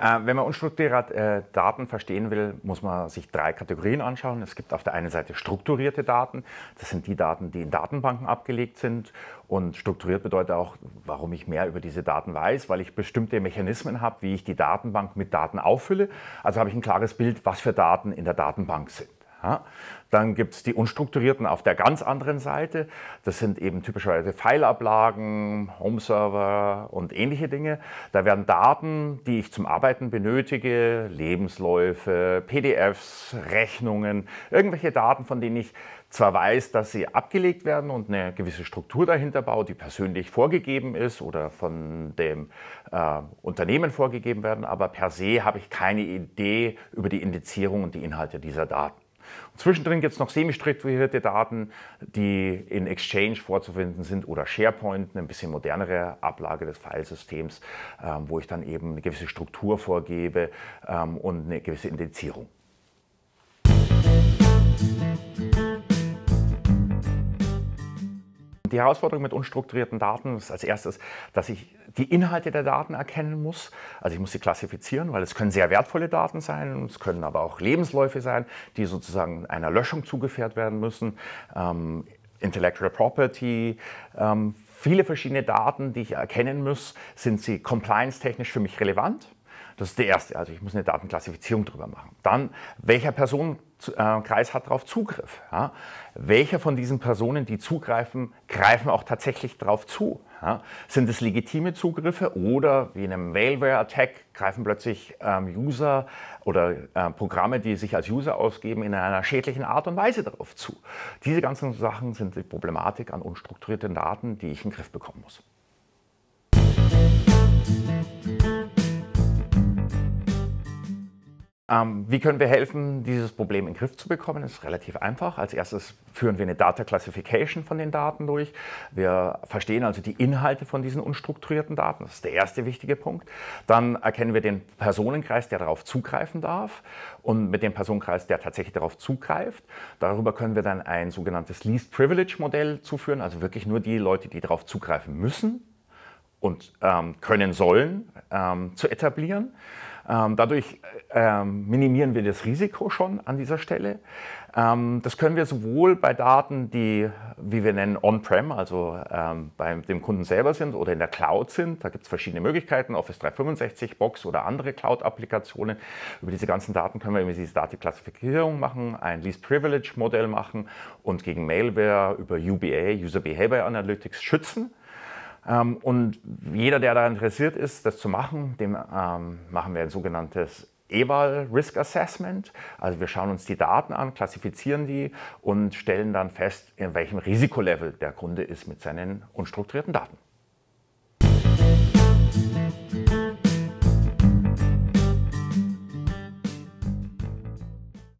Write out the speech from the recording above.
Äh, wenn man unstrukturierte äh, Daten verstehen will, muss man sich drei Kategorien anschauen. Es gibt auf der einen Seite strukturierte Daten. Das sind die Daten, die in Datenbanken abgelegt sind. Und strukturiert bedeutet auch, warum ich mehr über diese Daten weiß, weil ich bestimmte Mechanismen habe, wie ich die Datenbank mit Daten auffülle. Also habe ich ein klares Bild, was für Daten in der Datenbank sind. Ja. Dann gibt es die unstrukturierten auf der ganz anderen Seite. Das sind eben typischerweise Fileablagen, Homeserver und ähnliche Dinge. Da werden Daten, die ich zum Arbeiten benötige, Lebensläufe, PDFs, Rechnungen, irgendwelche Daten, von denen ich zwar weiß, dass sie abgelegt werden und eine gewisse Struktur dahinter baue, die persönlich vorgegeben ist oder von dem äh, Unternehmen vorgegeben werden, aber per se habe ich keine Idee über die Indizierung und die Inhalte dieser Daten. Und zwischendrin gibt es noch semi-strukturierte Daten, die in Exchange vorzufinden sind oder SharePoint, eine bisschen modernere Ablage des Filesystems, ähm, wo ich dann eben eine gewisse Struktur vorgebe ähm, und eine gewisse Indizierung. Musik die Herausforderung mit unstrukturierten Daten ist als erstes, dass ich die Inhalte der Daten erkennen muss. Also ich muss sie klassifizieren, weil es können sehr wertvolle Daten sein, es können aber auch Lebensläufe sein, die sozusagen einer Löschung zugefährt werden müssen. Ähm, Intellectual Property, ähm, viele verschiedene Daten, die ich erkennen muss, sind sie compliance-technisch für mich relevant. Das ist der erste. Also ich muss eine Datenklassifizierung darüber machen. Dann, welcher Person äh, Kreis hat darauf Zugriff. Ja? Welche von diesen Personen, die zugreifen, greifen auch tatsächlich darauf zu? Ja? Sind es legitime Zugriffe oder wie in einem Malware-Attack greifen plötzlich ähm, User oder äh, Programme, die sich als User ausgeben, in einer schädlichen Art und Weise darauf zu? Diese ganzen Sachen sind die Problematik an unstrukturierten Daten, die ich in den Griff bekommen muss. Musik Ähm, wie können wir helfen, dieses Problem in den Griff zu bekommen? Das ist relativ einfach. Als erstes führen wir eine Data Classification von den Daten durch. Wir verstehen also die Inhalte von diesen unstrukturierten Daten. Das ist der erste wichtige Punkt. Dann erkennen wir den Personenkreis, der darauf zugreifen darf und mit dem Personenkreis, der tatsächlich darauf zugreift. Darüber können wir dann ein sogenanntes Least Privilege Modell zuführen, also wirklich nur die Leute, die darauf zugreifen müssen und ähm, können sollen, ähm, zu etablieren. Ähm, dadurch äh, ähm, minimieren wir das Risiko schon an dieser Stelle. Ähm, das können wir sowohl bei Daten, die, wie wir nennen, on-prem, also bei dem Kunden selber sind oder in der Cloud sind. Da gibt es verschiedene Möglichkeiten, Office 365, Box oder andere Cloud-Applikationen. Über diese ganzen Daten können wir eben diese Datenklassifizierung machen, ein Least Privilege-Modell machen und gegen Malware über UBA, User Behavior Analytics, schützen. Ähm, und jeder, der da interessiert ist, das zu machen, dem ähm, machen wir ein sogenanntes Eval Risk Assessment. Also wir schauen uns die Daten an, klassifizieren die und stellen dann fest, in welchem Risikolevel der Kunde ist mit seinen unstrukturierten Daten.